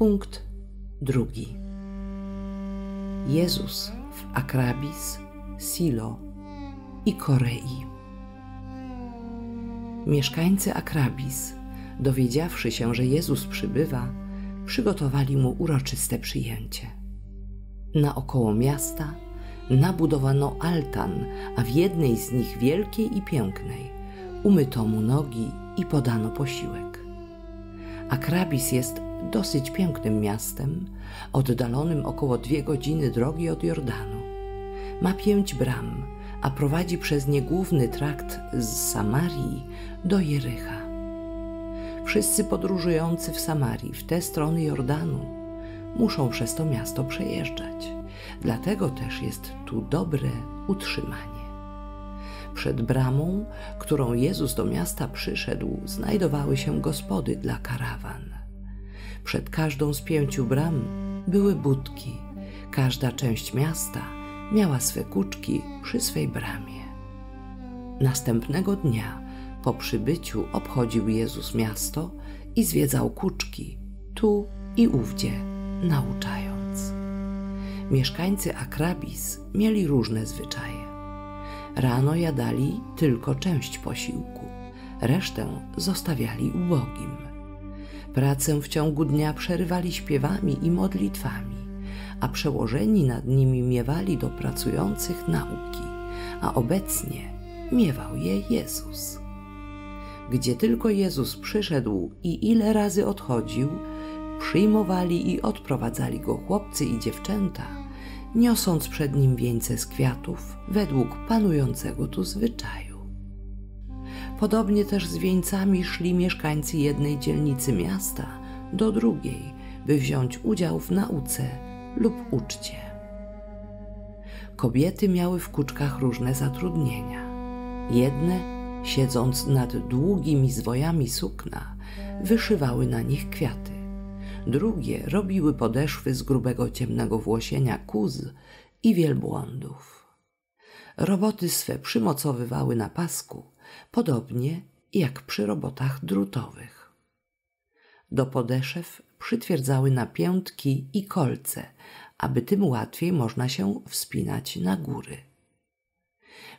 Punkt drugi. Jezus w Akrabis, Silo i Korei. Mieszkańcy Akrabis, dowiedziawszy się, że Jezus przybywa, przygotowali mu uroczyste przyjęcie. Naokoło miasta nabudowano altan, a w jednej z nich wielkiej i pięknej umyto mu nogi i podano posiłek. Akrabis jest dosyć pięknym miastem, oddalonym około dwie godziny drogi od Jordanu. Ma pięć bram, a prowadzi przez nie główny trakt z Samarii do Jericha. Wszyscy podróżujący w Samarii w te strony Jordanu muszą przez to miasto przejeżdżać. Dlatego też jest tu dobre utrzymanie. Przed bramą, którą Jezus do miasta przyszedł, znajdowały się gospody dla karawan. Przed każdą z pięciu bram były budki. Każda część miasta miała swe kuczki przy swej bramie. Następnego dnia po przybyciu obchodził Jezus miasto i zwiedzał kuczki tu i ówdzie, nauczając. Mieszkańcy Akrabis mieli różne zwyczaje. Rano jadali tylko część posiłku, resztę zostawiali ubogim. Pracę w ciągu dnia przerywali śpiewami i modlitwami, a przełożeni nad nimi miewali do pracujących nauki, a obecnie miewał je Jezus. Gdzie tylko Jezus przyszedł i ile razy odchodził, przyjmowali i odprowadzali go chłopcy i dziewczęta, niosąc przed nim wieńce z kwiatów według panującego tu zwyczaju. Podobnie też z wieńcami szli mieszkańcy jednej dzielnicy miasta do drugiej, by wziąć udział w nauce lub uczcie. Kobiety miały w kuczkach różne zatrudnienia. Jedne, siedząc nad długimi zwojami sukna, wyszywały na nich kwiaty. Drugie robiły podeszwy z grubego ciemnego włosienia kóz i wielbłądów. Roboty swe przymocowywały na pasku – podobnie jak przy robotach drutowych. Do podeszew przytwierdzały napiętki i kolce, aby tym łatwiej można się wspinać na góry.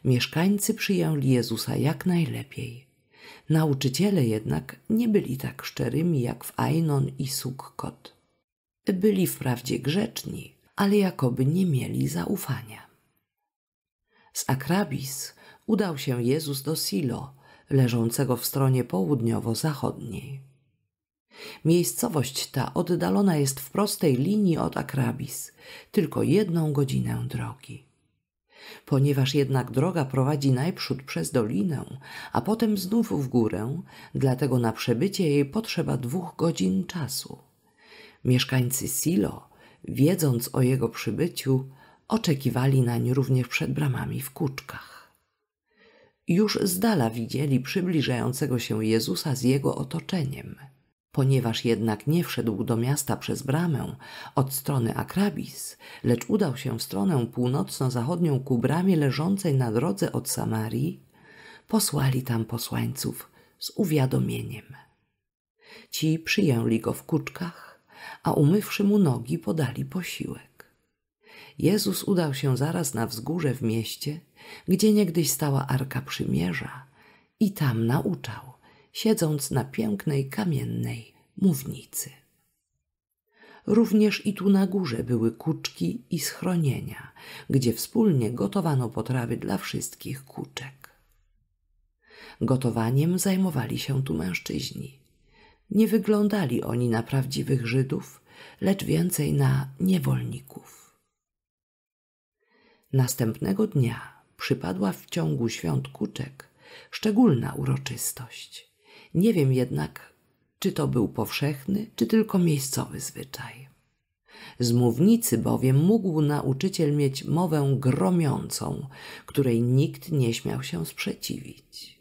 Mieszkańcy przyjęli Jezusa jak najlepiej. Nauczyciele jednak nie byli tak szczerymi jak w Ainon i Sukkot. Byli wprawdzie grzeczni, ale jakoby nie mieli zaufania. Z Akrabis udał się Jezus do Silo, leżącego w stronie południowo-zachodniej. Miejscowość ta oddalona jest w prostej linii od Akrabis, tylko jedną godzinę drogi. Ponieważ jednak droga prowadzi najprzód przez dolinę, a potem znów w górę, dlatego na przebycie jej potrzeba dwóch godzin czasu. Mieszkańcy Silo, wiedząc o jego przybyciu, oczekiwali nań również przed bramami w kuczkach już z dala widzieli przybliżającego się Jezusa z jego otoczeniem. Ponieważ jednak nie wszedł do miasta przez bramę od strony Akrabis, lecz udał się w stronę północno-zachodnią ku bramie leżącej na drodze od Samarii, posłali tam posłańców z uwiadomieniem. Ci przyjęli go w kuczkach, a umywszy mu nogi podali posiłek. Jezus udał się zaraz na wzgórze w mieście – gdzie niegdyś stała Arka Przymierza i tam nauczał, siedząc na pięknej kamiennej mównicy. Również i tu na górze były kuczki i schronienia, gdzie wspólnie gotowano potrawy dla wszystkich kuczek. Gotowaniem zajmowali się tu mężczyźni. Nie wyglądali oni na prawdziwych Żydów, lecz więcej na niewolników. Następnego dnia przypadła w ciągu świąt kuczek szczególna uroczystość. Nie wiem jednak, czy to był powszechny, czy tylko miejscowy zwyczaj. Z mównicy bowiem mógł nauczyciel mieć mowę gromiącą, której nikt nie śmiał się sprzeciwić.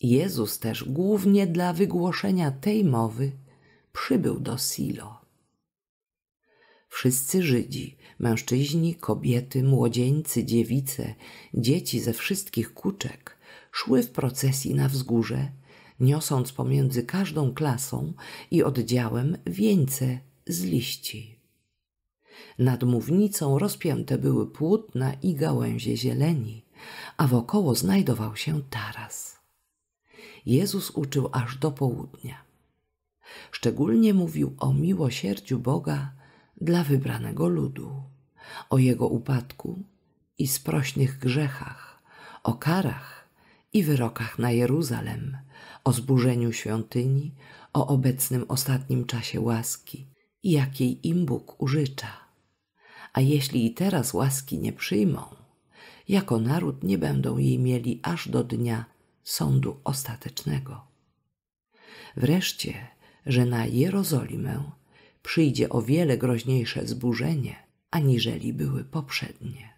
Jezus też głównie dla wygłoszenia tej mowy przybył do Silo. Wszyscy Żydzi Mężczyźni, kobiety, młodzieńcy, dziewice, dzieci ze wszystkich kuczek szły w procesji na wzgórze, niosąc pomiędzy każdą klasą i oddziałem wieńce z liści. Nad mównicą rozpięte były płótna i gałęzie zieleni, a wokoło znajdował się taras. Jezus uczył aż do południa. Szczególnie mówił o miłosierdziu Boga dla wybranego ludu, o jego upadku i sprośnych grzechach, o karach i wyrokach na Jeruzalem, o zburzeniu świątyni, o obecnym ostatnim czasie łaski, jakiej im Bóg użycza. A jeśli i teraz łaski nie przyjmą, jako naród nie będą jej mieli aż do dnia sądu ostatecznego. Wreszcie, że na Jerozolimę przyjdzie o wiele groźniejsze zburzenie, aniżeli były poprzednie.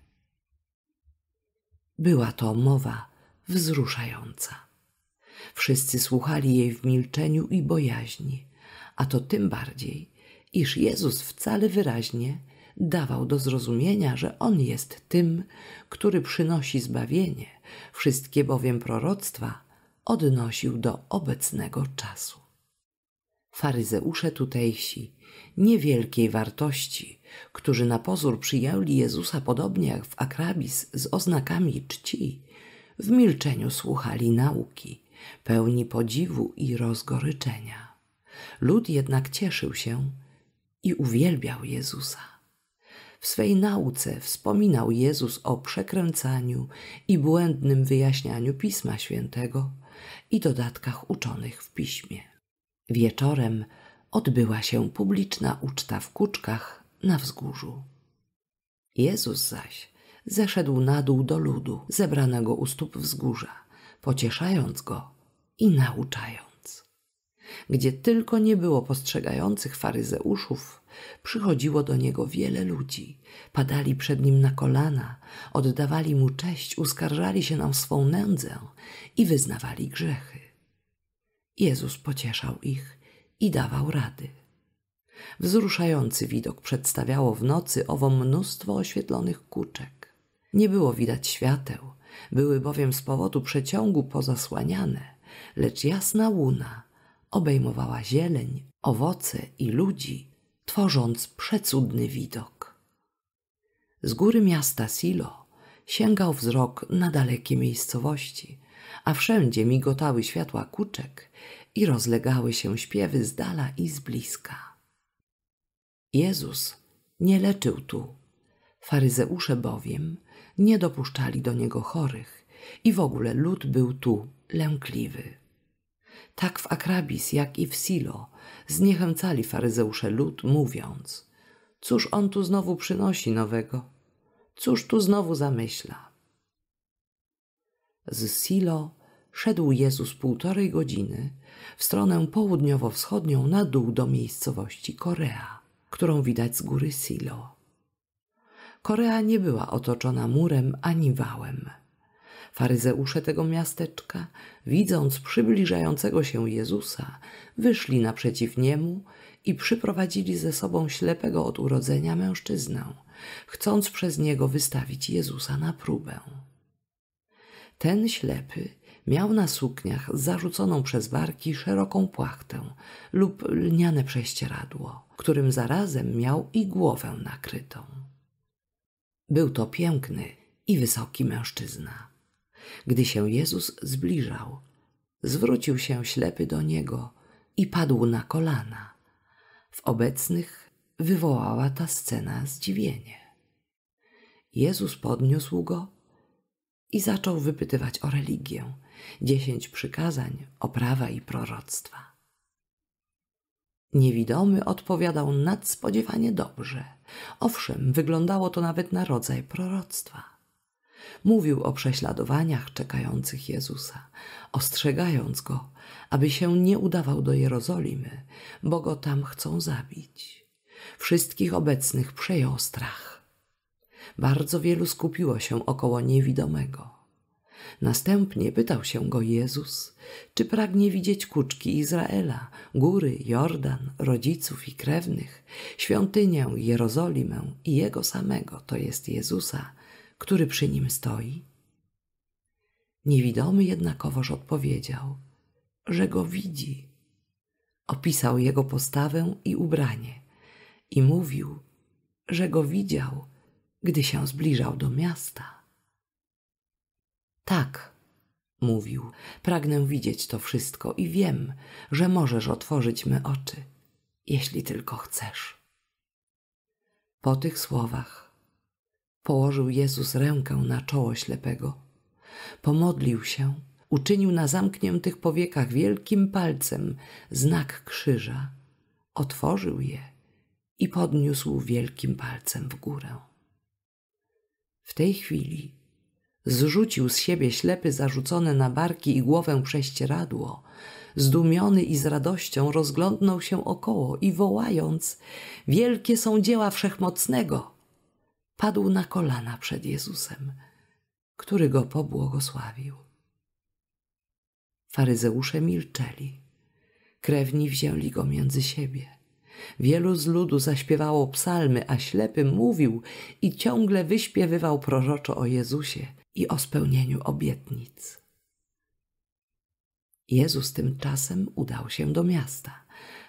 Była to mowa wzruszająca. Wszyscy słuchali jej w milczeniu i bojaźni, a to tym bardziej, iż Jezus wcale wyraźnie dawał do zrozumienia, że On jest tym, który przynosi zbawienie, wszystkie bowiem proroctwa odnosił do obecnego czasu. Faryzeusze tutejsi niewielkiej wartości, którzy na pozór przyjęli Jezusa podobnie jak w Akrabis z oznakami czci, w milczeniu słuchali nauki, pełni podziwu i rozgoryczenia. Lud jednak cieszył się i uwielbiał Jezusa. W swej nauce wspominał Jezus o przekręcaniu i błędnym wyjaśnianiu Pisma Świętego i dodatkach uczonych w Piśmie. Wieczorem odbyła się publiczna uczta w kuczkach na wzgórzu. Jezus zaś zeszedł na dół do ludu zebranego u stóp wzgórza, pocieszając go i nauczając. Gdzie tylko nie było postrzegających faryzeuszów, przychodziło do niego wiele ludzi, padali przed nim na kolana, oddawali mu cześć, uskarżali się na swą nędzę i wyznawali grzechy. Jezus pocieszał ich i dawał rady. Wzruszający widok przedstawiało w nocy owo mnóstwo oświetlonych kuczek. Nie było widać świateł, były bowiem z powodu przeciągu pozasłaniane, lecz jasna łuna obejmowała zieleń, owoce i ludzi, tworząc przecudny widok. Z góry miasta Silo sięgał wzrok na dalekie miejscowości, a wszędzie migotały światła kuczek i rozlegały się śpiewy z dala i z bliska. Jezus nie leczył tu. Faryzeusze bowiem nie dopuszczali do niego chorych i w ogóle lud był tu lękliwy. Tak w Akrabis, jak i w Silo zniechęcali faryzeusze lud, mówiąc: Cóż on tu znowu przynosi nowego? Cóż tu znowu zamyśla? Z Silo szedł Jezus półtorej godziny w stronę południowo-wschodnią na dół do miejscowości Korea, którą widać z góry Silo. Korea nie była otoczona murem ani wałem. Faryzeusze tego miasteczka, widząc przybliżającego się Jezusa, wyszli naprzeciw niemu i przyprowadzili ze sobą ślepego od urodzenia mężczyznę, chcąc przez niego wystawić Jezusa na próbę. Ten ślepy Miał na sukniach zarzuconą przez barki szeroką płachtę lub lniane prześcieradło, którym zarazem miał i głowę nakrytą. Był to piękny i wysoki mężczyzna. Gdy się Jezus zbliżał, zwrócił się ślepy do niego i padł na kolana. W obecnych wywołała ta scena zdziwienie. Jezus podniósł go i zaczął wypytywać o religię dziesięć przykazań, oprawa i proroctwa. Niewidomy odpowiadał nadspodziewanie dobrze. Owszem, wyglądało to nawet na rodzaj proroctwa. Mówił o prześladowaniach czekających Jezusa, ostrzegając go, aby się nie udawał do Jerozolimy, bo go tam chcą zabić. Wszystkich obecnych przejął strach. Bardzo wielu skupiło się około niewidomego. Następnie pytał się go Jezus, czy pragnie widzieć kuczki Izraela, góry, Jordan, rodziców i krewnych, świątynię, Jerozolimę i jego samego, to jest Jezusa, który przy nim stoi? Niewidomy jednakowoż odpowiedział, że go widzi. Opisał jego postawę i ubranie i mówił, że go widział, gdy się zbliżał do miasta. Tak, mówił, pragnę widzieć to wszystko i wiem, że możesz otworzyć my oczy, jeśli tylko chcesz. Po tych słowach położył Jezus rękę na czoło ślepego, pomodlił się, uczynił na zamkniętych powiekach wielkim palcem znak krzyża, otworzył je i podniósł wielkim palcem w górę. W tej chwili Zrzucił z siebie ślepy zarzucone na barki i głowę prześcieradło. Zdumiony i z radością rozglądnął się około i wołając – wielkie są dzieła Wszechmocnego! Padł na kolana przed Jezusem, który go pobłogosławił. Faryzeusze milczeli. Krewni wzięli go między siebie. Wielu z ludu zaśpiewało psalmy, a ślepy mówił i ciągle wyśpiewywał proroczo o Jezusie – i o spełnieniu obietnic. Jezus tymczasem udał się do miasta,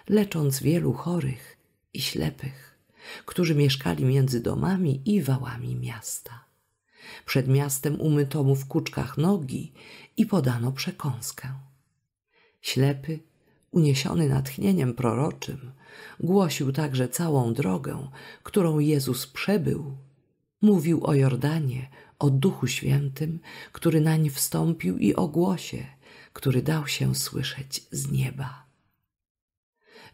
lecząc wielu chorych i ślepych, którzy mieszkali między domami i wałami miasta. Przed miastem umyto mu w kuczkach nogi i podano przekąskę. Ślepy, uniesiony natchnieniem proroczym, głosił także całą drogę, którą Jezus przebył. Mówił o Jordanie, o Duchu Świętym, który nań wstąpił i o głosie, który dał się słyszeć z nieba.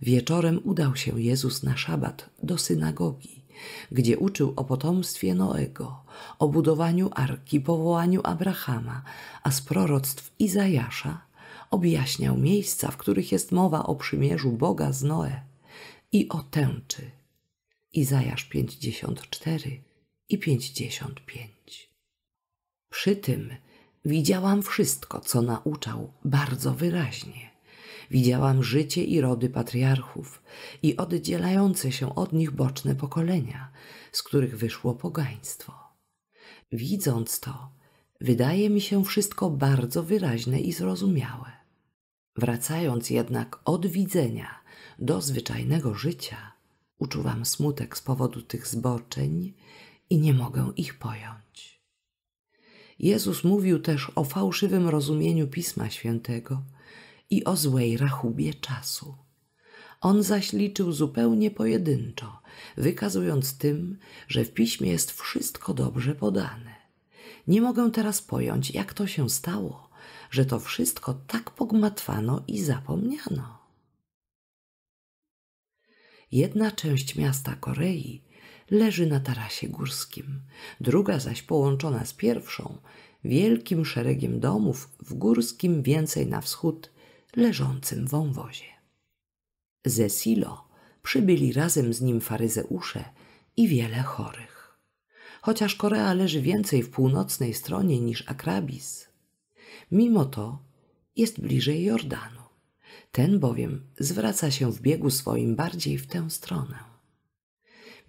Wieczorem udał się Jezus na szabat do synagogi, gdzie uczył o potomstwie Noego, o budowaniu arki, powołaniu Abrahama, a z proroctw Izajasza objaśniał miejsca, w których jest mowa o przymierzu Boga z Noe i o tęczy. Izajasz 54 i 55. Przy tym widziałam wszystko, co nauczał, bardzo wyraźnie. Widziałam życie i rody patriarchów i oddzielające się od nich boczne pokolenia, z których wyszło pogaństwo. Widząc to, wydaje mi się wszystko bardzo wyraźne i zrozumiałe. Wracając jednak od widzenia do zwyczajnego życia, uczuwam smutek z powodu tych zboczeń i nie mogę ich pojąć. Jezus mówił też o fałszywym rozumieniu Pisma Świętego i o złej rachubie czasu. On zaś liczył zupełnie pojedynczo, wykazując tym, że w Piśmie jest wszystko dobrze podane. Nie mogę teraz pojąć, jak to się stało, że to wszystko tak pogmatwano i zapomniano. Jedna część miasta Korei leży na tarasie górskim, druga zaś połączona z pierwszą, wielkim szeregiem domów w górskim więcej na wschód leżącym wąwozie. Ze Silo przybyli razem z nim faryzeusze i wiele chorych. Chociaż Korea leży więcej w północnej stronie niż Akrabis, mimo to jest bliżej Jordanu. Ten bowiem zwraca się w biegu swoim bardziej w tę stronę.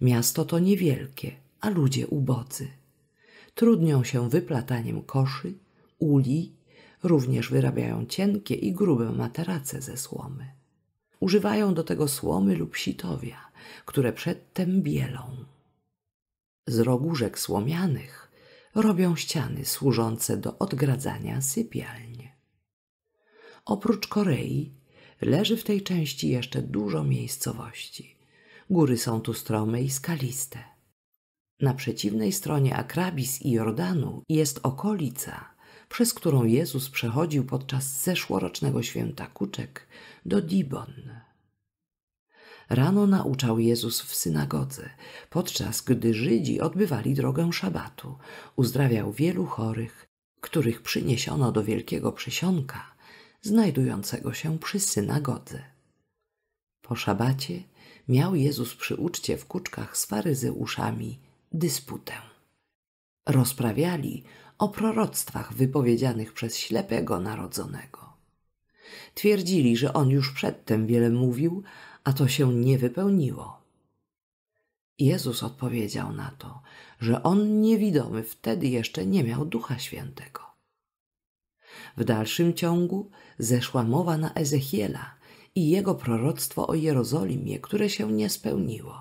Miasto to niewielkie, a ludzie ubodzy. Trudnią się wyplataniem koszy, uli, również wyrabiają cienkie i grube materace ze słomy. Używają do tego słomy lub sitowia, które przedtem bielą. Z rogóżek słomianych robią ściany służące do odgradzania sypialni. Oprócz Korei leży w tej części jeszcze dużo miejscowości, Góry są tu strome i skaliste. Na przeciwnej stronie Akrabis i Jordanu jest okolica, przez którą Jezus przechodził podczas zeszłorocznego święta kuczek do Dibon. Rano nauczał Jezus w synagodze, podczas gdy Żydzi odbywali drogę szabatu. Uzdrawiał wielu chorych, których przyniesiono do wielkiego przysionka, znajdującego się przy synagodze. Po szabacie miał Jezus przy uczcie w kuczkach z faryzeuszami dysputę. Rozprawiali o proroctwach wypowiedzianych przez ślepego narodzonego. Twierdzili, że on już przedtem wiele mówił, a to się nie wypełniło. Jezus odpowiedział na to, że on niewidomy wtedy jeszcze nie miał Ducha Świętego. W dalszym ciągu zeszła mowa na Ezechiela, i jego proroctwo o Jerozolimie, które się nie spełniło.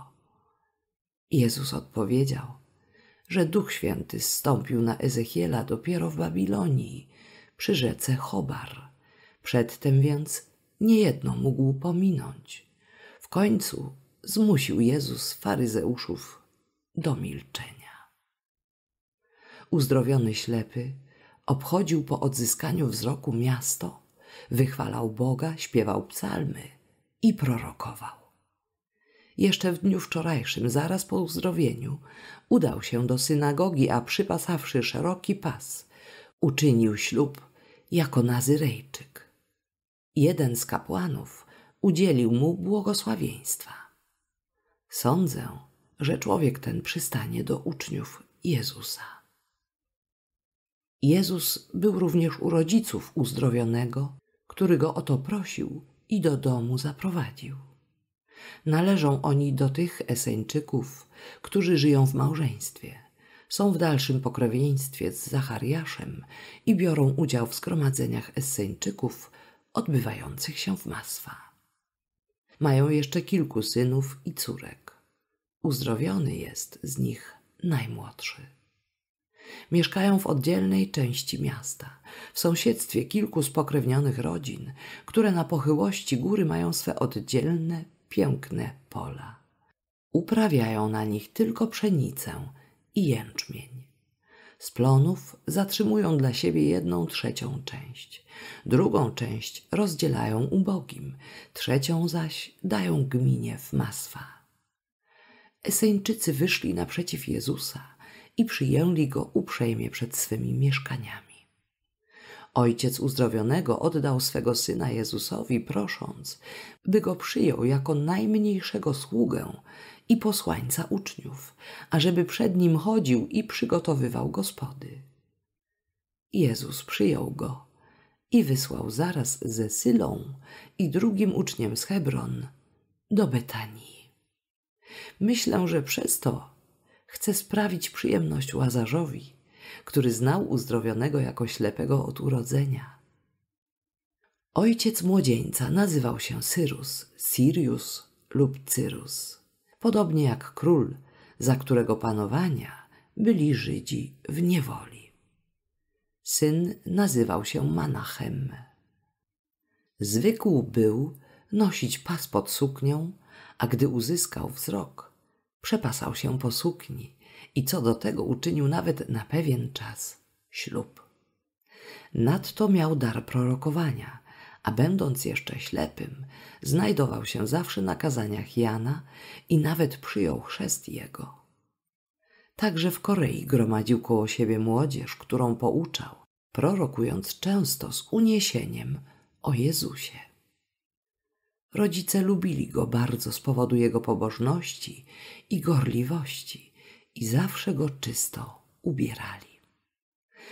Jezus odpowiedział, że Duch Święty zstąpił na Ezechiela dopiero w Babilonii, przy rzece Chobar. Przedtem więc niejedno mógł pominąć. W końcu zmusił Jezus faryzeuszów do milczenia. Uzdrowiony ślepy obchodził po odzyskaniu wzroku miasto wychwalał Boga, śpiewał psalmy i prorokował. Jeszcze w dniu wczorajszym, zaraz po uzdrowieniu, udał się do synagogi, a przypasawszy szeroki pas, uczynił ślub jako Nazyrejczyk. Jeden z kapłanów udzielił mu błogosławieństwa. Sądzę, że człowiek ten przystanie do uczniów Jezusa. Jezus był również u rodziców uzdrowionego który go o to prosił i do domu zaprowadził. Należą oni do tych Eseńczyków, którzy żyją w małżeństwie, są w dalszym pokrewieństwie z Zachariaszem i biorą udział w zgromadzeniach Eseńczyków odbywających się w Maswa. Mają jeszcze kilku synów i córek. Uzdrowiony jest z nich najmłodszy. Mieszkają w oddzielnej części miasta w sąsiedztwie kilku spokrewnionych rodzin, które na pochyłości góry mają swe oddzielne, piękne pola. Uprawiają na nich tylko pszenicę i jęczmień. Z plonów zatrzymują dla siebie jedną trzecią część, drugą część rozdzielają ubogim, trzecią zaś dają gminie w Maswa. Eseńczycy wyszli naprzeciw Jezusa i przyjęli go uprzejmie przed swymi mieszkaniami. Ojciec uzdrowionego oddał swego syna Jezusowi, prosząc, by go przyjął jako najmniejszego sługę i posłańca uczniów, ażeby przed nim chodził i przygotowywał gospody. Jezus przyjął go i wysłał zaraz ze Sylą i drugim uczniem z Hebron do Betanii. Myślę, że przez to chce sprawić przyjemność Łazarzowi który znał uzdrowionego jako ślepego od urodzenia. Ojciec młodzieńca nazywał się Cyrus, Sirius lub Cyrus, podobnie jak król, za którego panowania byli Żydzi w niewoli. Syn nazywał się Manachem. Zwykł był nosić pas pod suknią, a gdy uzyskał wzrok, przepasał się po sukni i co do tego uczynił nawet na pewien czas ślub. Nadto miał dar prorokowania, a będąc jeszcze ślepym, znajdował się zawsze na kazaniach Jana i nawet przyjął chrzest jego. Także w Korei gromadził koło siebie młodzież, którą pouczał, prorokując często z uniesieniem o Jezusie. Rodzice lubili go bardzo z powodu jego pobożności i gorliwości i zawsze go czysto ubierali.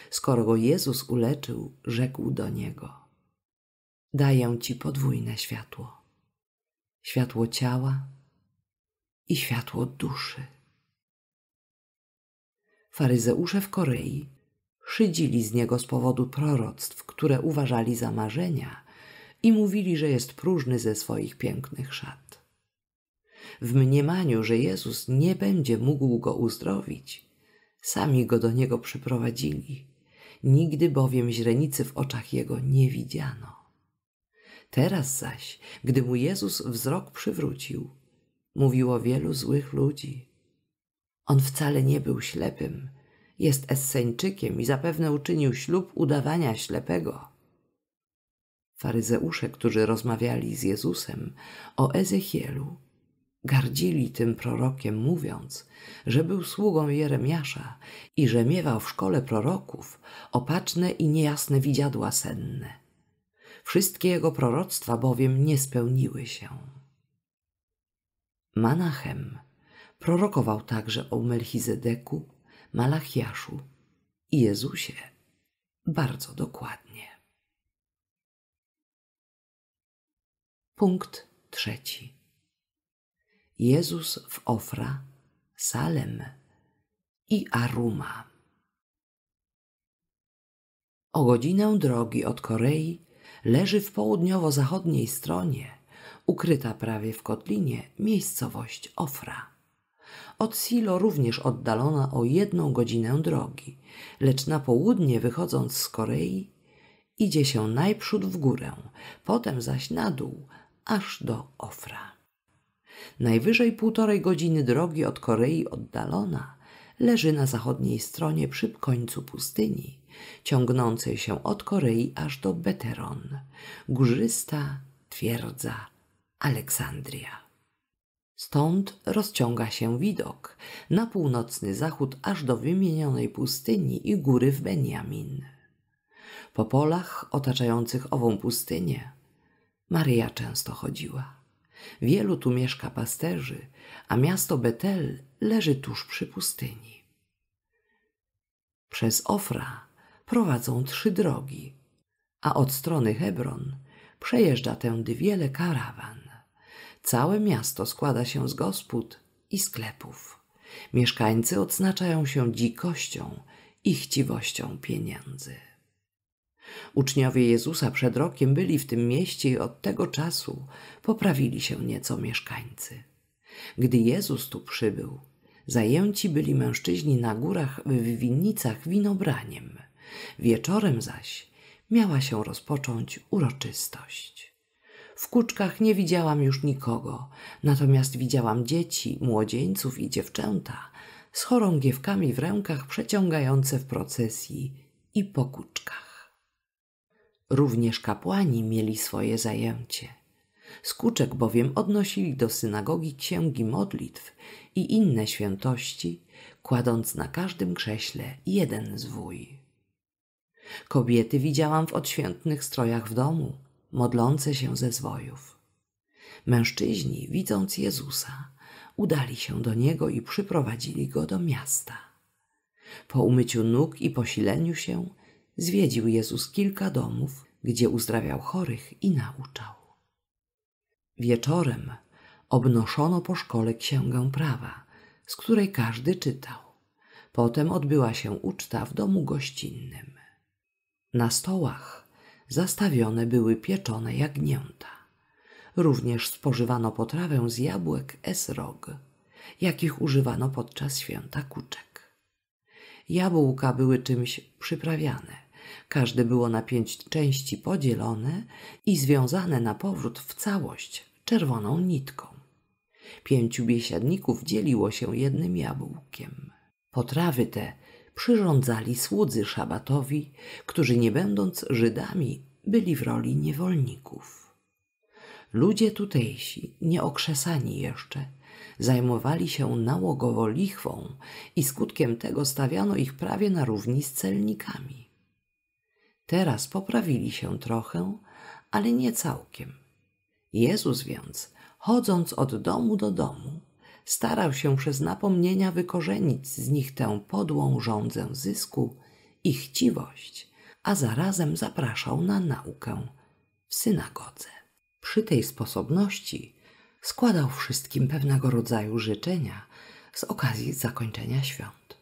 Skoro go Jezus uleczył, rzekł do niego: Daję ci podwójne światło: światło ciała i światło duszy. Faryzeusze w Korei szydzili z niego z powodu proroctw, które uważali za marzenia i mówili, że jest próżny ze swoich pięknych szat w mniemaniu, że Jezus nie będzie mógł go uzdrowić, sami go do niego przyprowadzili. Nigdy bowiem źrenicy w oczach jego nie widziano. Teraz zaś, gdy mu Jezus wzrok przywrócił, mówiło wielu złych ludzi. On wcale nie był ślepym, jest Esseńczykiem i zapewne uczynił ślub udawania ślepego. Faryzeusze, którzy rozmawiali z Jezusem o Ezechielu, gardzili tym prorokiem, mówiąc, że był sługą Jeremiasza i że miewał w szkole proroków opaczne i niejasne widziadła senne. Wszystkie jego proroctwa bowiem nie spełniły się. Manachem prorokował także o Melchizedeku, Malachiaszu i Jezusie bardzo dokładnie. Punkt trzeci. Jezus w Ofra, Salem i Aruma. O godzinę drogi od Korei leży w południowo-zachodniej stronie, ukryta prawie w kotlinie, miejscowość Ofra. Od Silo również oddalona o jedną godzinę drogi, lecz na południe wychodząc z Korei idzie się najprzód w górę, potem zaś na dół, aż do Ofra najwyżej półtorej godziny drogi od Korei oddalona, leży na zachodniej stronie przy końcu pustyni, ciągnącej się od Korei aż do Beteron, górzysta twierdza Aleksandria. Stąd rozciąga się widok na północny zachód aż do wymienionej pustyni i góry w Benjamin. Po polach otaczających ową pustynię Maryja często chodziła. Wielu tu mieszka pasterzy, a miasto Betel leży tuż przy pustyni. Przez Ofra prowadzą trzy drogi, a od strony Hebron przejeżdża tędy wiele karawan. Całe miasto składa się z gospod i sklepów. Mieszkańcy odznaczają się dzikością i chciwością pieniędzy. Uczniowie Jezusa przed rokiem byli w tym mieście i od tego czasu poprawili się nieco mieszkańcy. Gdy Jezus tu przybył, zajęci byli mężczyźni na górach w winnicach winobraniem. Wieczorem zaś miała się rozpocząć uroczystość. W kuczkach nie widziałam już nikogo, natomiast widziałam dzieci, młodzieńców i dziewczęta z chorągiewkami w rękach przeciągające w procesji i po kuczkach. Również kapłani mieli swoje zajęcie. Skuczek bowiem odnosili do synagogi księgi modlitw i inne świętości, kładąc na każdym krześle jeden zwój. Kobiety widziałam w odświętnych strojach w domu, modlące się ze zwojów. Mężczyźni, widząc Jezusa, udali się do Niego i przyprowadzili Go do miasta. Po umyciu nóg i posileniu się, zwiedził Jezus kilka domów, gdzie uzdrawiał chorych i nauczał. Wieczorem obnoszono po szkole księgę prawa, z której każdy czytał. Potem odbyła się uczta w domu gościnnym. Na stołach zastawione były pieczone jagnięta. Również spożywano potrawę z jabłek esrog, jakich używano podczas święta kuczek. Jabłka były czymś przyprawiane, Każde było na pięć części podzielone i związane na powrót w całość czerwoną nitką. Pięciu biesiadników dzieliło się jednym jabłkiem. Potrawy te przyrządzali słudzy szabatowi, którzy nie będąc Żydami, byli w roli niewolników. Ludzie tutejsi, nieokrzesani jeszcze, zajmowali się nałogowo lichwą i skutkiem tego stawiano ich prawie na równi z celnikami. Teraz poprawili się trochę, ale nie całkiem. Jezus więc, chodząc od domu do domu, starał się przez napomnienia wykorzenić z nich tę podłą żądzę zysku i chciwość, a zarazem zapraszał na naukę w synagodze. Przy tej sposobności składał wszystkim pewnego rodzaju życzenia z okazji zakończenia świąt.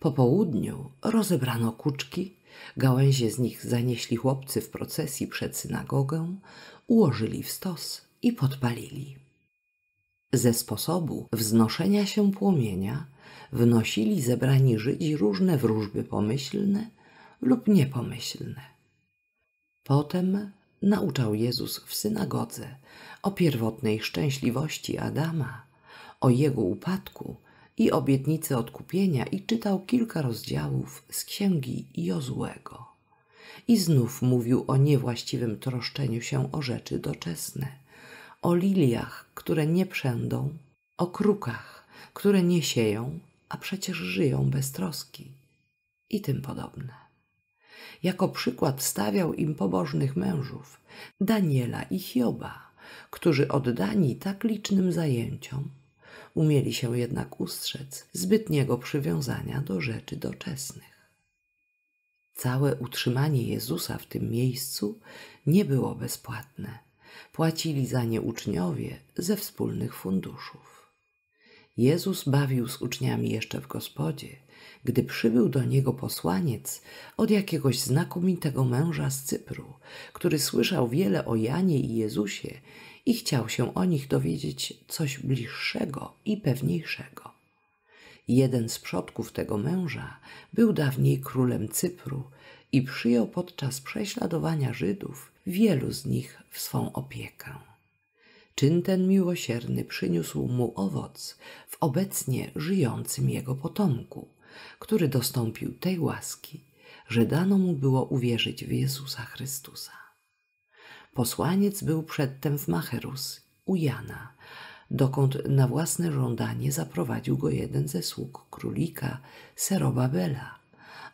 Po południu rozebrano kuczki Gałęzie z nich zanieśli chłopcy w procesji przed synagogę, ułożyli w stos i podpalili. Ze sposobu wznoszenia się płomienia wnosili zebrani Żydzi różne wróżby pomyślne lub niepomyślne. Potem nauczał Jezus w synagodze o pierwotnej szczęśliwości Adama, o jego upadku – i obietnicy odkupienia i czytał kilka rozdziałów z księgi Jozłego. I znów mówił o niewłaściwym troszczeniu się o rzeczy doczesne, o liliach, które nie przędą, o krukach, które nie sieją, a przecież żyją bez troski i tym podobne. Jako przykład stawiał im pobożnych mężów, Daniela i Hioba, którzy oddani tak licznym zajęciom, umieli się jednak ustrzec zbytniego przywiązania do rzeczy doczesnych. Całe utrzymanie Jezusa w tym miejscu nie było bezpłatne. Płacili za nie uczniowie ze wspólnych funduszów. Jezus bawił z uczniami jeszcze w gospodzie, gdy przybył do niego posłaniec od jakiegoś znakomitego męża z Cypru, który słyszał wiele o Janie i Jezusie i chciał się o nich dowiedzieć coś bliższego i pewniejszego. Jeden z przodków tego męża był dawniej królem Cypru i przyjął podczas prześladowania Żydów wielu z nich w swą opiekę. Czyn ten miłosierny przyniósł mu owoc w obecnie żyjącym jego potomku, który dostąpił tej łaski, że dano mu było uwierzyć w Jezusa Chrystusa. Posłaniec był przedtem w Macherus, u Jana, dokąd na własne żądanie zaprowadził go jeden ze sług królika, Serobabela,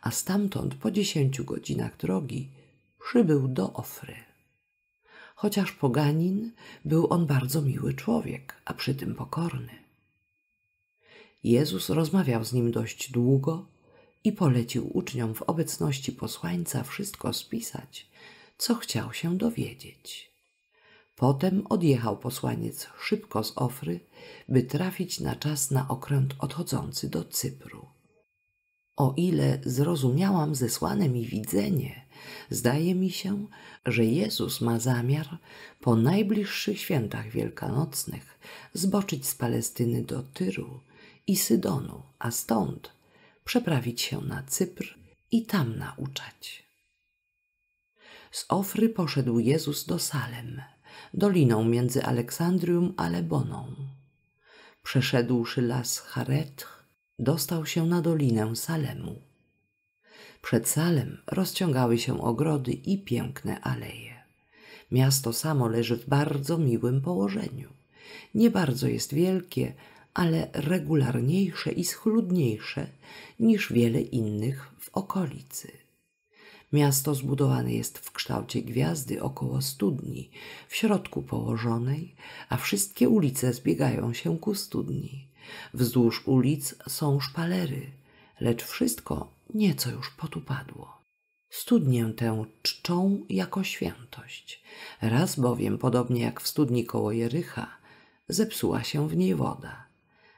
a stamtąd po dziesięciu godzinach drogi przybył do Ofry. Chociaż poganin, był on bardzo miły człowiek, a przy tym pokorny. Jezus rozmawiał z nim dość długo i polecił uczniom w obecności posłańca wszystko spisać co chciał się dowiedzieć. Potem odjechał posłaniec szybko z Ofry, by trafić na czas na okręt odchodzący do Cypru. O ile zrozumiałam zesłane mi widzenie, zdaje mi się, że Jezus ma zamiar po najbliższych świętach wielkanocnych zboczyć z Palestyny do Tyru i Sydonu, a stąd przeprawić się na Cypr i tam nauczać. Z Ofry poszedł Jezus do Salem, doliną między Aleksandrium a Leboną. Przeszedłszy las Charetch, dostał się na dolinę Salemu. Przed Salem rozciągały się ogrody i piękne aleje. Miasto samo leży w bardzo miłym położeniu. Nie bardzo jest wielkie, ale regularniejsze i schludniejsze niż wiele innych w okolicy. Miasto zbudowane jest w kształcie gwiazdy około studni, w środku położonej, a wszystkie ulice zbiegają się ku studni. Wzdłuż ulic są szpalery, lecz wszystko nieco już potupadło. Studnię tę czczą jako świętość. Raz bowiem, podobnie jak w studni koło Jericha, zepsuła się w niej woda.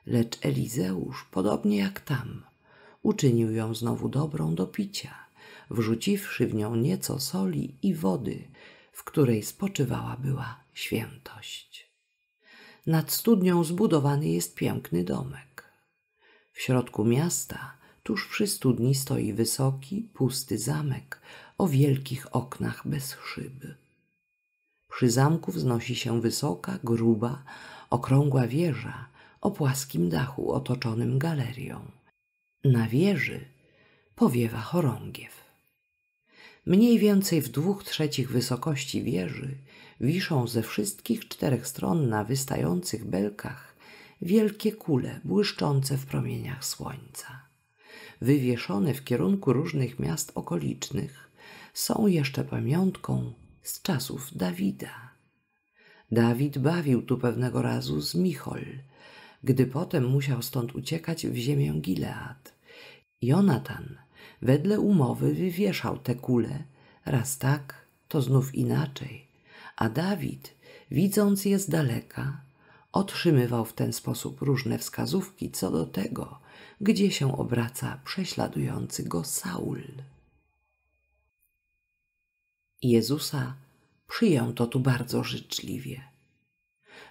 Lecz Elizeusz, podobnie jak tam, uczynił ją znowu dobrą do picia – wrzuciwszy w nią nieco soli i wody, w której spoczywała była świętość. Nad studnią zbudowany jest piękny domek. W środku miasta, tuż przy studni, stoi wysoki, pusty zamek o wielkich oknach bez szyb. Przy zamku wznosi się wysoka, gruba, okrągła wieża o płaskim dachu otoczonym galerią. Na wieży powiewa chorągiew. Mniej więcej w dwóch trzecich wysokości wieży wiszą ze wszystkich czterech stron na wystających belkach wielkie kule błyszczące w promieniach słońca. Wywieszone w kierunku różnych miast okolicznych są jeszcze pamiątką z czasów Dawida. Dawid bawił tu pewnego razu z Michol, gdy potem musiał stąd uciekać w ziemię Gilead. Jonatan – wedle umowy wywieszał te kule. Raz tak, to znów inaczej. A Dawid, widząc je z daleka, otrzymywał w ten sposób różne wskazówki co do tego, gdzie się obraca prześladujący go Saul. Jezusa przyjęto tu bardzo życzliwie.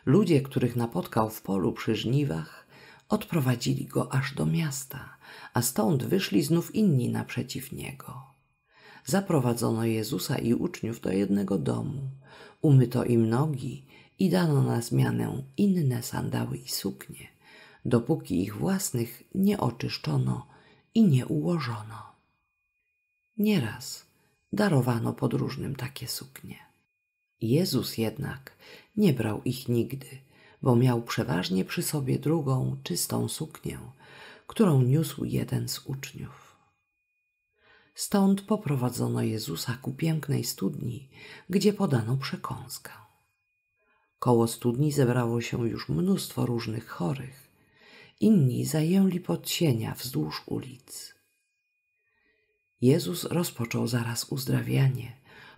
Ludzie, których napotkał w polu przy żniwach, odprowadzili go aż do miasta, a stąd wyszli znów inni naprzeciw niego. Zaprowadzono Jezusa i uczniów do jednego domu, umyto im nogi i dano na zmianę inne sandały i suknie, dopóki ich własnych nie oczyszczono i nie ułożono. Nieraz darowano podróżnym takie suknie. Jezus jednak nie brał ich nigdy, bo miał przeważnie przy sobie drugą, czystą suknię, którą niósł jeden z uczniów. Stąd poprowadzono Jezusa ku pięknej studni, gdzie podano przekąskę. Koło studni zebrało się już mnóstwo różnych chorych. Inni zajęli podsienia wzdłuż ulic. Jezus rozpoczął zaraz uzdrawianie,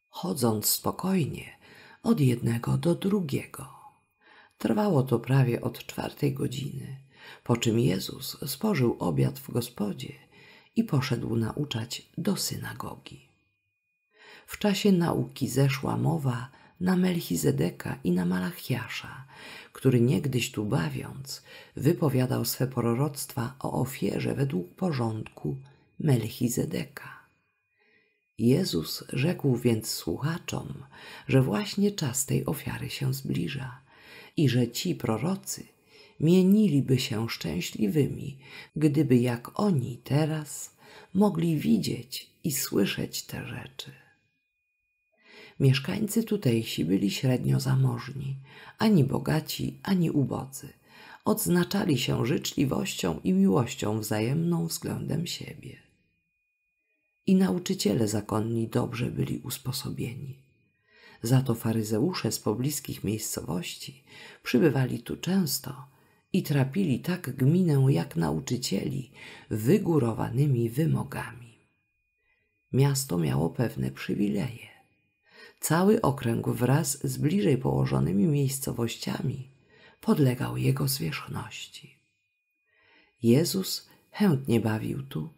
chodząc spokojnie od jednego do drugiego. Trwało to prawie od czwartej godziny po czym Jezus spożył obiad w gospodzie i poszedł nauczać do synagogi. W czasie nauki zeszła mowa na Melchizedeka i na Malachiasza, który niegdyś tu bawiąc wypowiadał swe proroctwa o ofierze według porządku Melchizedeka. Jezus rzekł więc słuchaczom, że właśnie czas tej ofiary się zbliża i że ci prorocy – mieniliby się szczęśliwymi, gdyby jak oni teraz mogli widzieć i słyszeć te rzeczy. Mieszkańcy tutejsi byli średnio zamożni, ani bogaci, ani ubodzy. Odznaczali się życzliwością i miłością wzajemną względem siebie. I nauczyciele zakonni dobrze byli usposobieni. Za to faryzeusze z pobliskich miejscowości przybywali tu często i trapili tak gminę jak nauczycieli wygórowanymi wymogami. Miasto miało pewne przywileje. Cały okręg wraz z bliżej położonymi miejscowościami podlegał jego zwierzchności. Jezus chętnie bawił tu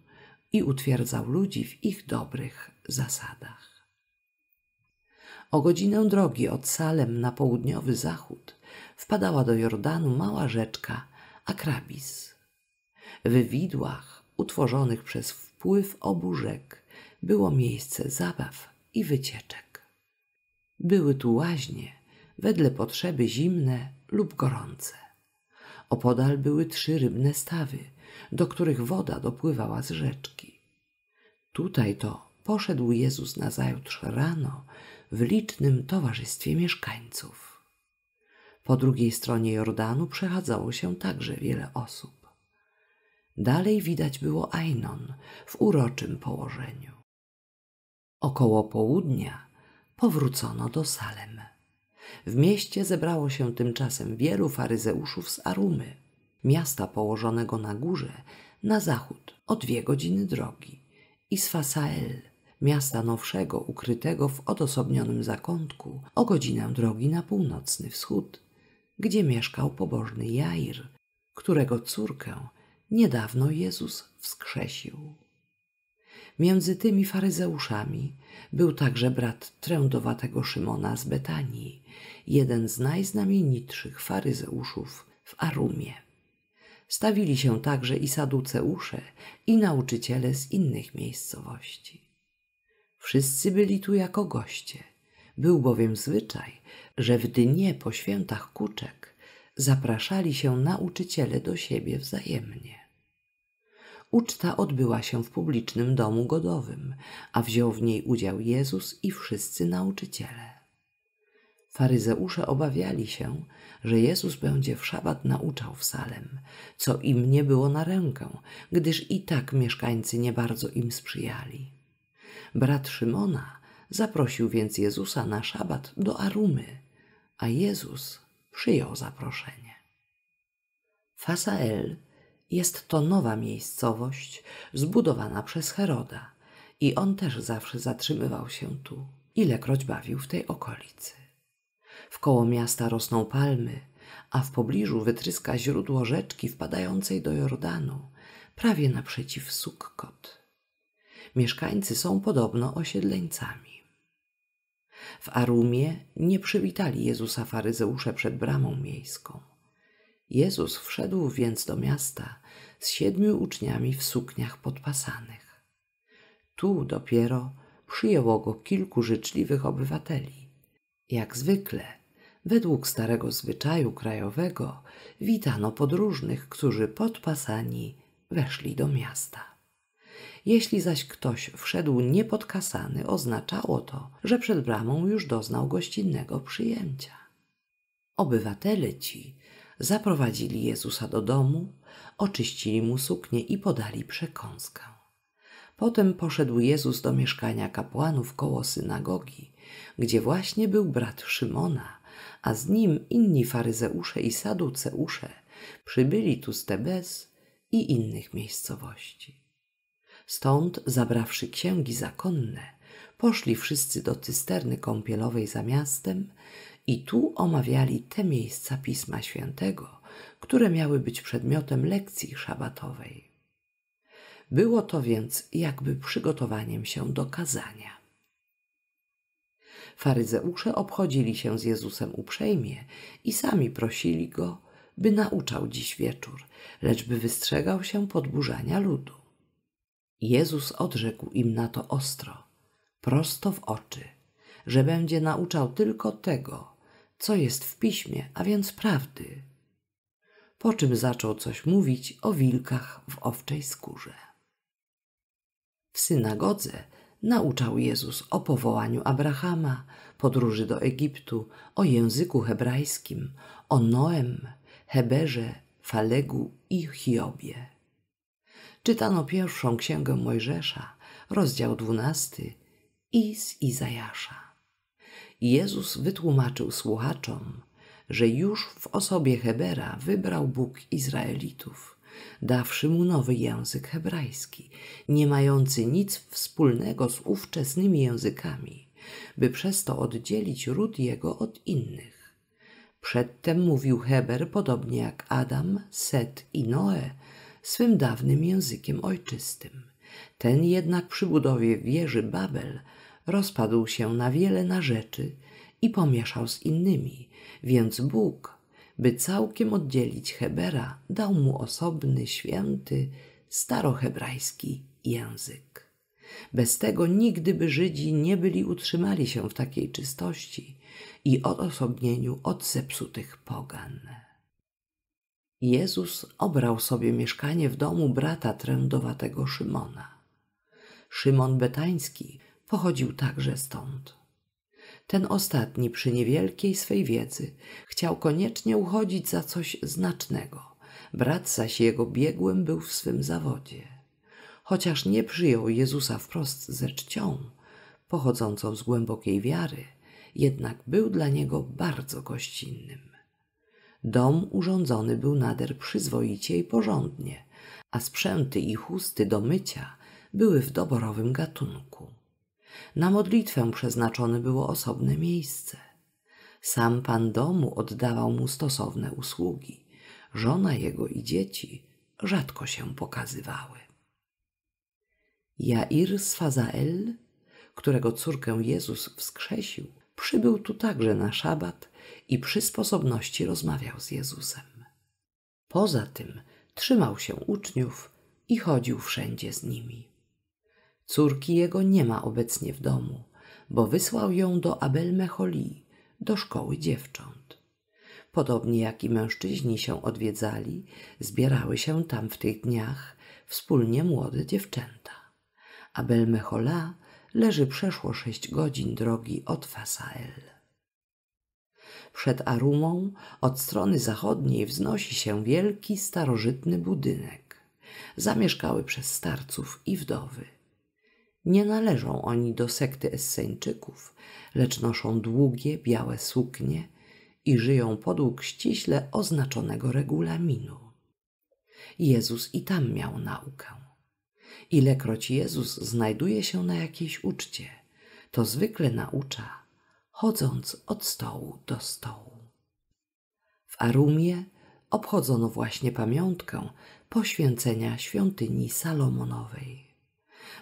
i utwierdzał ludzi w ich dobrych zasadach. O godzinę drogi od Salem na południowy zachód wpadała do Jordanu mała rzeczka Akrabis. W widłach utworzonych przez wpływ obu rzek było miejsce zabaw i wycieczek. Były tu łaźnie, wedle potrzeby zimne lub gorące. Opodal były trzy rybne stawy, do których woda dopływała z rzeczki. Tutaj to poszedł Jezus nazajutrz rano w licznym towarzystwie mieszkańców. Po drugiej stronie Jordanu przechadzało się także wiele osób. Dalej widać było Ainon w uroczym położeniu. Około południa powrócono do Salem. W mieście zebrało się tymczasem wielu faryzeuszów z Arumy, miasta położonego na górze, na zachód, o dwie godziny drogi, i z Fasael, miasta nowszego, ukrytego w odosobnionym zakątku, o godzinę drogi na północny wschód, gdzie mieszkał pobożny Jair, którego córkę niedawno Jezus wskrzesił. Między tymi faryzeuszami był także brat trędowatego Szymona z Betanii, jeden z najznamienitszych faryzeuszów w Arumie. Stawili się także i saduceusze, i nauczyciele z innych miejscowości. Wszyscy byli tu jako goście. Był bowiem zwyczaj, że w dnie po świętach kuczek zapraszali się nauczyciele do siebie wzajemnie. Uczta odbyła się w publicznym domu godowym, a wziął w niej udział Jezus i wszyscy nauczyciele. Faryzeusze obawiali się, że Jezus będzie w szabat nauczał w Salem, co im nie było na rękę, gdyż i tak mieszkańcy nie bardzo im sprzyjali. Brat Szymona zaprosił więc Jezusa na szabat do Arumy, a Jezus przyjął zaproszenie. Fasael jest to nowa miejscowość zbudowana przez Heroda i on też zawsze zatrzymywał się tu, ilekroć bawił w tej okolicy. Wkoło miasta rosną palmy, a w pobliżu wytryska źródło rzeczki wpadającej do Jordanu, prawie naprzeciw Sukkot. Mieszkańcy są podobno osiedleńcami. W Arumie nie przywitali Jezusa faryzeusze przed bramą miejską. Jezus wszedł więc do miasta z siedmiu uczniami w sukniach podpasanych. Tu dopiero przyjęło go kilku życzliwych obywateli. Jak zwykle, według starego zwyczaju krajowego, witano podróżnych, którzy podpasani weszli do miasta. Jeśli zaś ktoś wszedł niepodkasany, oznaczało to, że przed bramą już doznał gościnnego przyjęcia. Obywatele ci zaprowadzili Jezusa do domu, oczyścili mu suknię i podali przekąskę. Potem poszedł Jezus do mieszkania kapłanów koło synagogi, gdzie właśnie był brat Szymona, a z nim inni faryzeusze i saduceusze przybyli tu z Tebes i innych miejscowości. Stąd, zabrawszy księgi zakonne, poszli wszyscy do cysterny kąpielowej za miastem i tu omawiali te miejsca Pisma Świętego, które miały być przedmiotem lekcji szabatowej. Było to więc jakby przygotowaniem się do kazania. Faryzeusze obchodzili się z Jezusem uprzejmie i sami prosili go, by nauczał dziś wieczór, lecz by wystrzegał się podburzania ludu. Jezus odrzekł im na to ostro, prosto w oczy, że będzie nauczał tylko tego, co jest w piśmie, a więc prawdy. Po czym zaczął coś mówić o wilkach w owczej skórze. W synagodze nauczał Jezus o powołaniu Abrahama, podróży do Egiptu, o języku hebrajskim, o Noem, Heberze, Falegu i Hiobie czytano pierwszą księgę Mojżesza, rozdział dwunasty i z Izajasza. Jezus wytłumaczył słuchaczom, że już w osobie Hebera wybrał Bóg Izraelitów, dawszy mu nowy język hebrajski, nie mający nic wspólnego z ówczesnymi językami, by przez to oddzielić ród jego od innych. Przedtem mówił Heber podobnie jak Adam, Set i Noe swym dawnym językiem ojczystym. Ten jednak przy budowie wieży Babel rozpadł się na wiele narzeczy i pomieszał z innymi, więc Bóg, by całkiem oddzielić Hebera, dał mu osobny, święty, starohebrajski język. Bez tego nigdy by Żydzi nie byli utrzymali się w takiej czystości i odosobnieniu od zepsutych pogan. Jezus obrał sobie mieszkanie w domu brata trędowatego Szymona. Szymon Betański pochodził także stąd. Ten ostatni przy niewielkiej swej wiedzy chciał koniecznie uchodzić za coś znacznego, brat zaś jego biegłym był w swym zawodzie. Chociaż nie przyjął Jezusa wprost ze czcią, pochodzącą z głębokiej wiary, jednak był dla niego bardzo gościnnym. Dom urządzony był nader przyzwoicie i porządnie, a sprzęty i chusty do mycia były w doborowym gatunku. Na modlitwę przeznaczone było osobne miejsce. Sam pan domu oddawał mu stosowne usługi. Żona jego i dzieci rzadko się pokazywały. Jair z Fazael, którego córkę Jezus wskrzesił, przybył tu także na szabat i przy sposobności rozmawiał z Jezusem. Poza tym trzymał się uczniów i chodził wszędzie z nimi. Córki jego nie ma obecnie w domu, bo wysłał ją do Abel Meholi, do szkoły dziewcząt. Podobnie jak i mężczyźni się odwiedzali, zbierały się tam w tych dniach wspólnie młode dziewczęta. Abel Mehola leży przeszło sześć godzin drogi od Fasael. Przed Arumą od strony zachodniej wznosi się wielki, starożytny budynek, zamieszkały przez starców i wdowy. Nie należą oni do sekty Esseńczyków, lecz noszą długie, białe suknie i żyją podług ściśle oznaczonego regulaminu. Jezus i tam miał naukę. Ilekroć Jezus znajduje się na jakiejś uczcie, to zwykle naucza – chodząc od stołu do stołu. W Arumie obchodzono właśnie pamiątkę poświęcenia świątyni Salomonowej.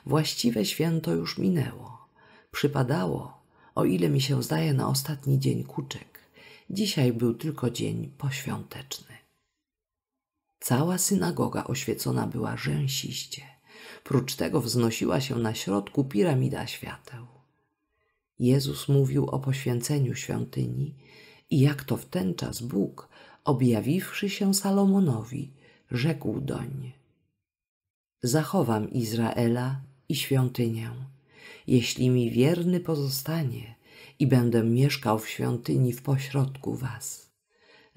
Właściwe święto już minęło. Przypadało, o ile mi się zdaje, na ostatni dzień kuczek. Dzisiaj był tylko dzień poświąteczny. Cała synagoga oświecona była rzęsiście. Prócz tego wznosiła się na środku piramida świateł. Jezus mówił o poświęceniu świątyni i jak to w ten czas Bóg, objawiwszy się Salomonowi, rzekł doń: Zachowam Izraela i świątynię. Jeśli mi wierny pozostanie i będę mieszkał w świątyni w pośrodku was,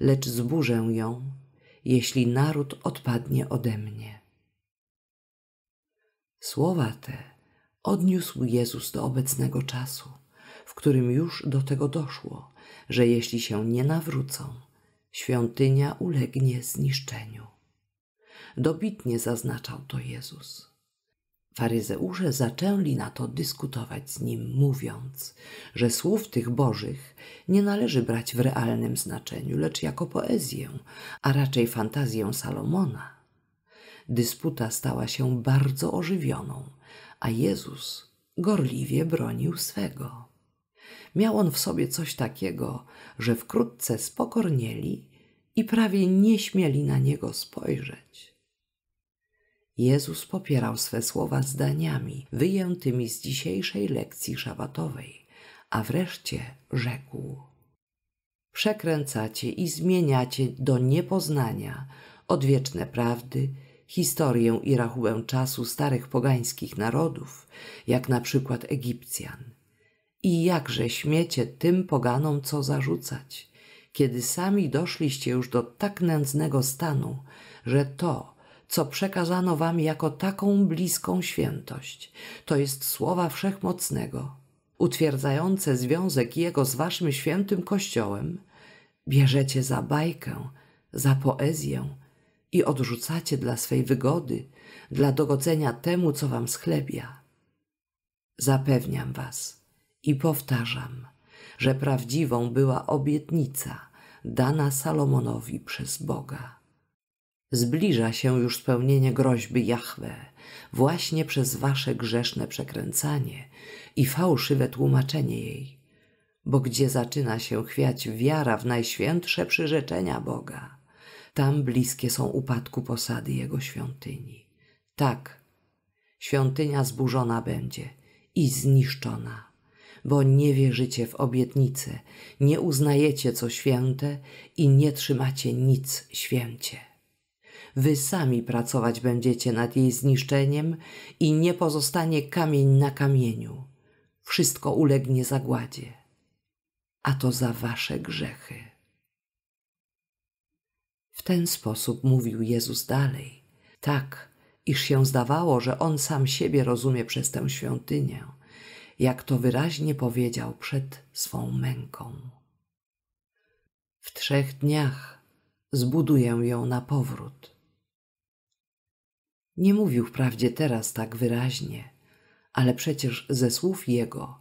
lecz zburzę ją, jeśli naród odpadnie ode mnie. Słowa te odniósł Jezus do obecnego czasu w którym już do tego doszło, że jeśli się nie nawrócą, świątynia ulegnie zniszczeniu. Dobitnie zaznaczał to Jezus. Faryzeusze zaczęli na to dyskutować z nim, mówiąc, że słów tych bożych nie należy brać w realnym znaczeniu, lecz jako poezję, a raczej fantazję Salomona. Dysputa stała się bardzo ożywioną, a Jezus gorliwie bronił swego. Miał on w sobie coś takiego, że wkrótce spokornieli i prawie nie śmieli na niego spojrzeć. Jezus popierał swe słowa zdaniami wyjętymi z dzisiejszej lekcji szabatowej, a wreszcie rzekł: Przekręcacie i zmieniacie do niepoznania odwieczne prawdy, historię i rachubę czasu starych pogańskich narodów, jak na przykład Egipcjan. I jakże śmiecie tym poganom co zarzucać, kiedy sami doszliście już do tak nędznego stanu, że to, co przekazano wam jako taką bliską świętość, to jest słowa wszechmocnego, utwierdzające związek jego z waszym świętym kościołem, bierzecie za bajkę, za poezję i odrzucacie dla swej wygody, dla dogodzenia temu, co wam schlebia. Zapewniam was – i powtarzam, że prawdziwą była obietnica dana Salomonowi przez Boga. Zbliża się już spełnienie groźby Jahwe właśnie przez wasze grzeszne przekręcanie i fałszywe tłumaczenie jej, bo gdzie zaczyna się chwiać wiara w najświętsze przyrzeczenia Boga, tam bliskie są upadku posady Jego świątyni. Tak, świątynia zburzona będzie i zniszczona bo nie wierzycie w obietnice, nie uznajecie co święte i nie trzymacie nic święcie. Wy sami pracować będziecie nad jej zniszczeniem i nie pozostanie kamień na kamieniu. Wszystko ulegnie zagładzie. A to za wasze grzechy. W ten sposób mówił Jezus dalej. Tak, iż się zdawało, że on sam siebie rozumie przez tę świątynię jak to wyraźnie powiedział przed swą męką. W trzech dniach zbuduję ją na powrót. Nie mówił wprawdzie teraz tak wyraźnie, ale przecież ze słów jego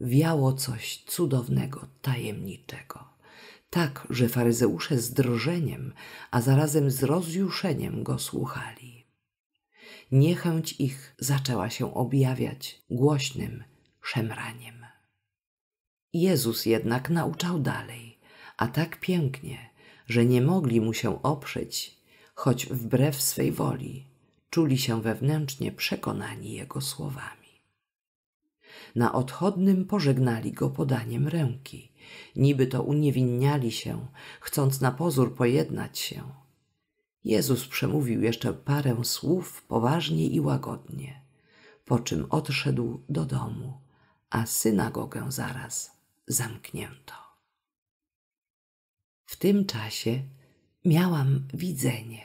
wiało coś cudownego, tajemniczego. Tak, że faryzeusze z drżeniem, a zarazem z rozjuszeniem go słuchali. Niechęć ich zaczęła się objawiać głośnym, szemraniem. Jezus jednak nauczał dalej, a tak pięknie, że nie mogli mu się oprzeć, choć wbrew swej woli czuli się wewnętrznie przekonani jego słowami. Na odchodnym pożegnali go podaniem ręki, niby to uniewinniali się, chcąc na pozór pojednać się. Jezus przemówił jeszcze parę słów poważnie i łagodnie, po czym odszedł do domu, a synagogę zaraz zamknięto. W tym czasie miałam widzenie,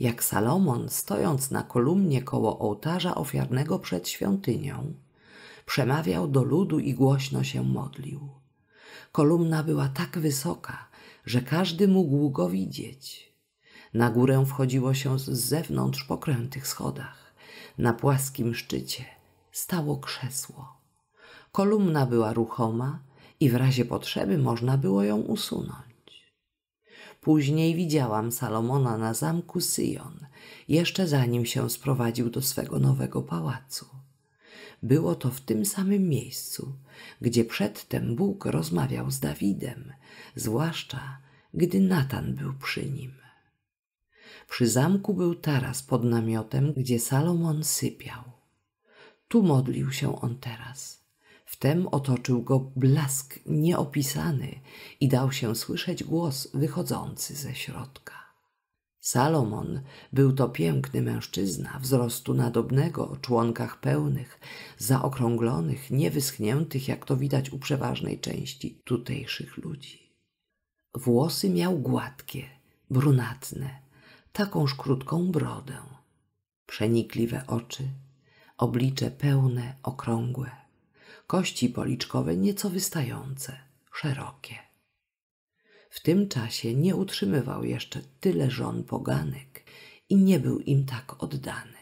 jak Salomon, stojąc na kolumnie koło ołtarza ofiarnego przed świątynią, przemawiał do ludu i głośno się modlił. Kolumna była tak wysoka, że każdy mógł go widzieć. Na górę wchodziło się z zewnątrz po krętych schodach. Na płaskim szczycie stało krzesło. Kolumna była ruchoma i w razie potrzeby można było ją usunąć. Później widziałam Salomona na zamku Syjon, jeszcze zanim się sprowadził do swego nowego pałacu. Było to w tym samym miejscu, gdzie przedtem Bóg rozmawiał z Dawidem, zwłaszcza gdy Natan był przy nim. Przy zamku był taras pod namiotem, gdzie Salomon sypiał. Tu modlił się on teraz – Wtem otoczył go blask nieopisany i dał się słyszeć głos wychodzący ze środka. Salomon był to piękny mężczyzna, wzrostu nadobnego, o członkach pełnych, zaokrąglonych, niewyschniętych, jak to widać u przeważnej części tutejszych ludzi. Włosy miał gładkie, brunatne, takąż krótką brodę, przenikliwe oczy, oblicze pełne, okrągłe kości policzkowe nieco wystające, szerokie. W tym czasie nie utrzymywał jeszcze tyle żon poganek i nie był im tak oddany.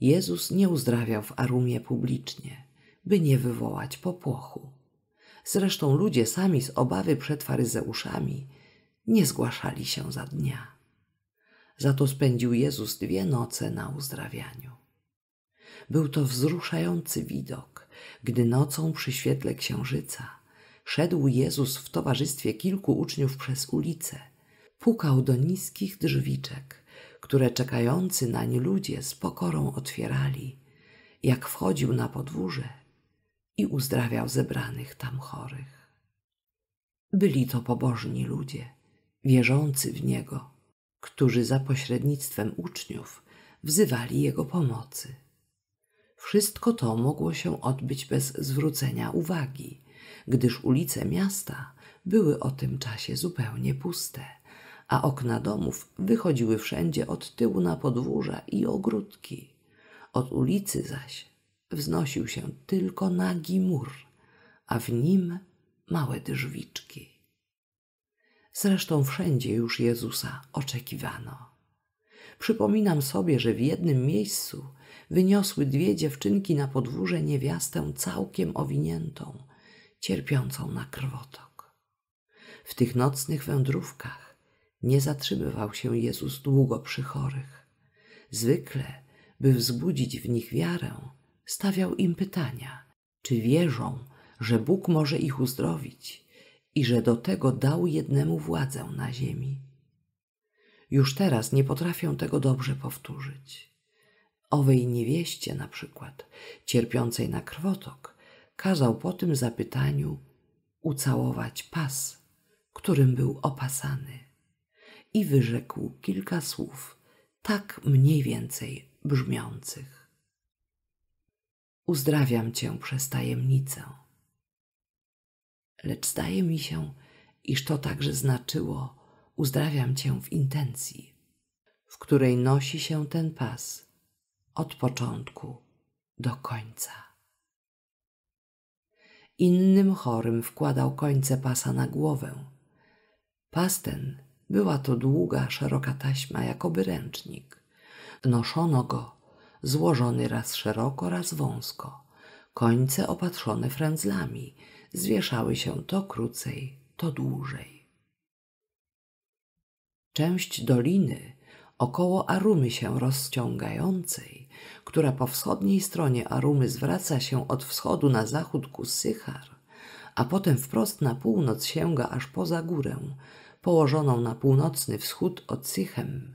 Jezus nie uzdrawiał w Arumie publicznie, by nie wywołać popłochu. Zresztą ludzie sami z obawy przed faryzeuszami nie zgłaszali się za dnia. Za to spędził Jezus dwie noce na uzdrawianiu. Był to wzruszający widok, gdy nocą przy świetle księżyca szedł Jezus w towarzystwie kilku uczniów przez ulicę. Pukał do niskich drzwiczek, które czekający nań ludzie z pokorą otwierali, jak wchodził na podwórze i uzdrawiał zebranych tam chorych. Byli to pobożni ludzie, wierzący w Niego, którzy za pośrednictwem uczniów wzywali Jego pomocy. Wszystko to mogło się odbyć bez zwrócenia uwagi, gdyż ulice miasta były o tym czasie zupełnie puste, a okna domów wychodziły wszędzie od tyłu na podwórza i ogródki. Od ulicy zaś wznosił się tylko nagi mur, a w nim małe drzwiczki. Zresztą wszędzie już Jezusa oczekiwano. Przypominam sobie, że w jednym miejscu wyniosły dwie dziewczynki na podwórze niewiastę całkiem owiniętą, cierpiącą na krwotok. W tych nocnych wędrówkach nie zatrzymywał się Jezus długo przy chorych. Zwykle, by wzbudzić w nich wiarę, stawiał im pytania, czy wierzą, że Bóg może ich uzdrowić i że do tego dał jednemu władzę na ziemi, już teraz nie potrafię tego dobrze powtórzyć. Owej niewieście na przykład, cierpiącej na krwotok, kazał po tym zapytaniu ucałować pas, którym był opasany. I wyrzekł kilka słów, tak mniej więcej brzmiących. Uzdrawiam cię przez tajemnicę. Lecz zdaje mi się, iż to także znaczyło uzdrawiam cię w intencji, w której nosi się ten pas od początku do końca. Innym chorym wkładał końce pasa na głowę. Pas ten była to długa, szeroka taśma, jakoby ręcznik. Noszono go, złożony raz szeroko, raz wąsko. Końce opatrzone frędzlami, zwieszały się to krócej, to dłużej. Część doliny około Arumy się rozciągającej, która po wschodniej stronie Arumy zwraca się od wschodu na zachód ku Sychar, a potem wprost na północ sięga aż poza górę, położoną na północny wschód od Sychem,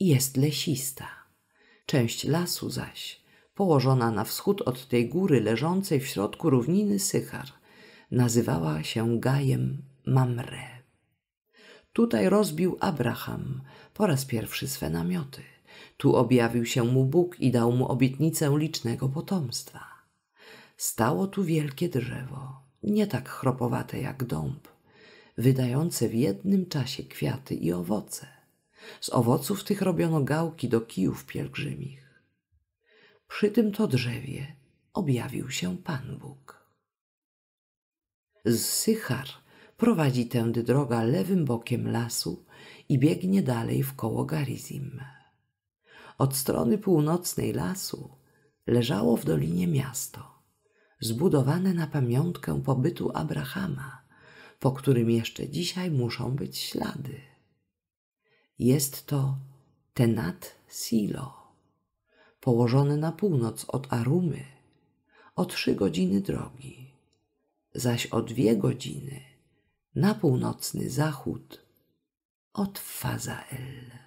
jest lesista. Część lasu zaś, położona na wschód od tej góry leżącej w środku równiny Sychar, nazywała się Gajem Mamre. Tutaj rozbił Abraham po raz pierwszy swe namioty. Tu objawił się mu Bóg i dał mu obietnicę licznego potomstwa. Stało tu wielkie drzewo, nie tak chropowate jak dąb, wydające w jednym czasie kwiaty i owoce. Z owoców tych robiono gałki do kijów pielgrzymich. Przy tym to drzewie objawił się Pan Bóg. Z Sychar Prowadzi tędy droga lewym bokiem lasu i biegnie dalej w koło Garizim. Od strony północnej lasu leżało w dolinie miasto, zbudowane na pamiątkę pobytu Abrahama, po którym jeszcze dzisiaj muszą być ślady. Jest to Tenat Silo, położone na północ od Arumy, o trzy godziny drogi, zaś o dwie godziny – na północny zachód od Fazael.